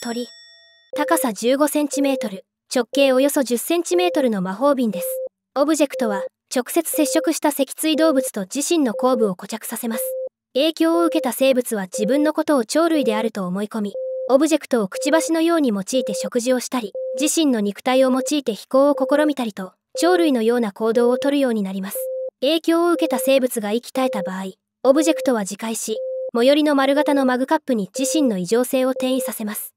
鳥高さ 15cm 直径およそ 10cm の魔法瓶ですオブジェクトは直接接触した脊椎動物と自身の後部を固着させます影響を受けた生物は自分のことを鳥類であると思い込みオブジェクトをくちばしのように用いて食事をしたり自身の肉体を用いて飛行を試みたりと鳥類のような行動をとるようになります影響を受けた生物が息絶えた場合オブジェクトは自戒し最寄りの丸型のマグカップに自身の異常性を転移させます